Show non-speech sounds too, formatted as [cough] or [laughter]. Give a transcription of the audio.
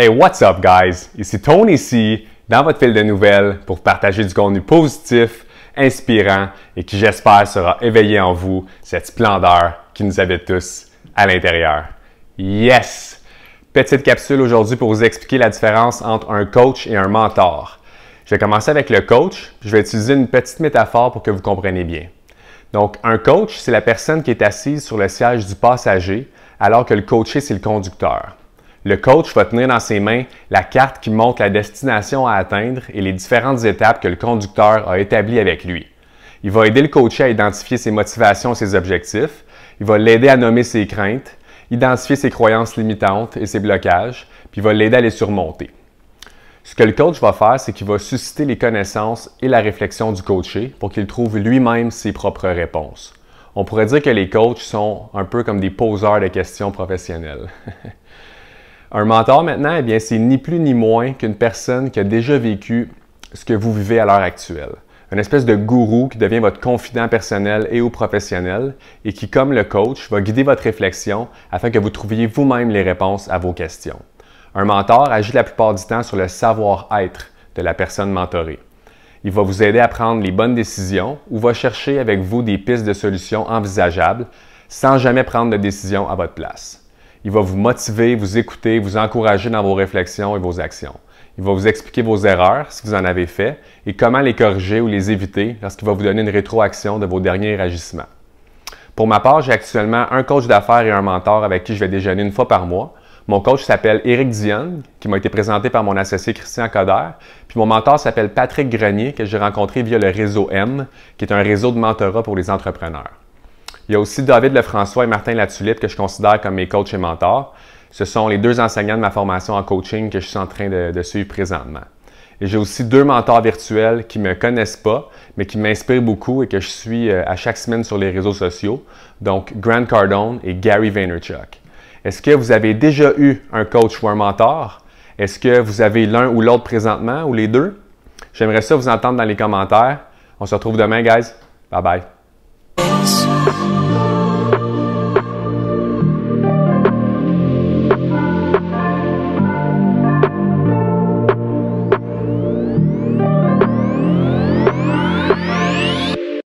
Hey, what's up guys? Ici Tony ici, dans votre fil de nouvelles, pour partager du contenu positif, inspirant et qui j'espère sera éveillé en vous cette splendeur qui nous habite tous à l'intérieur. Yes! Petite capsule aujourd'hui pour vous expliquer la différence entre un coach et un mentor. Je vais commencer avec le coach, puis je vais utiliser une petite métaphore pour que vous compreniez bien. Donc, un coach, c'est la personne qui est assise sur le siège du passager, alors que le coaché, c'est le conducteur. Le coach va tenir dans ses mains la carte qui montre la destination à atteindre et les différentes étapes que le conducteur a établies avec lui. Il va aider le coaché à identifier ses motivations et ses objectifs. Il va l'aider à nommer ses craintes, identifier ses croyances limitantes et ses blocages, puis il va l'aider à les surmonter. Ce que le coach va faire, c'est qu'il va susciter les connaissances et la réflexion du coaché pour qu'il trouve lui-même ses propres réponses. On pourrait dire que les coachs sont un peu comme des poseurs de questions professionnelles. [laughs] Un mentor maintenant, eh bien, c'est ni plus ni moins qu'une personne qui a déjà vécu ce que vous vivez à l'heure actuelle. Une espèce de gourou qui devient votre confident personnel et ou professionnel et qui, comme le coach, va guider votre réflexion afin que vous trouviez vous-même les réponses à vos questions. Un mentor agit la plupart du temps sur le savoir-être de la personne mentorée. Il va vous aider à prendre les bonnes décisions ou va chercher avec vous des pistes de solutions envisageables sans jamais prendre de décision à votre place. Il va vous motiver, vous écouter, vous encourager dans vos réflexions et vos actions. Il va vous expliquer vos erreurs, ce que vous en avez fait, et comment les corriger ou les éviter lorsqu'il va vous donner une rétroaction de vos derniers agissements. Pour ma part, j'ai actuellement un coach d'affaires et un mentor avec qui je vais déjeuner une fois par mois. Mon coach s'appelle Éric Dion, qui m'a été présenté par mon associé Christian Coder. Puis mon mentor s'appelle Patrick Grenier, que j'ai rencontré via le réseau M, qui est un réseau de mentorat pour les entrepreneurs. Il y a aussi David Lefrançois et Martin Latulippe que je considère comme mes coachs et mentors. Ce sont les deux enseignants de ma formation en coaching que je suis en train de, suivre présentement. Et j'ai aussi deux mentors virtuels qui ne me connaissent pas, mais qui m'inspirent beaucoup et que je suis euh, à chaque semaine sur les réseaux sociaux, donc Grant Cardone et Gary Vaynerchuk. Est-ce que vous avez déjà eu un coach ou un mentor? Est-ce que vous avez l'un ou l'autre présentement ou les deux? J'aimerais ça vous entendre dans les commentaires. On se retrouve demain, guys. Bye bye.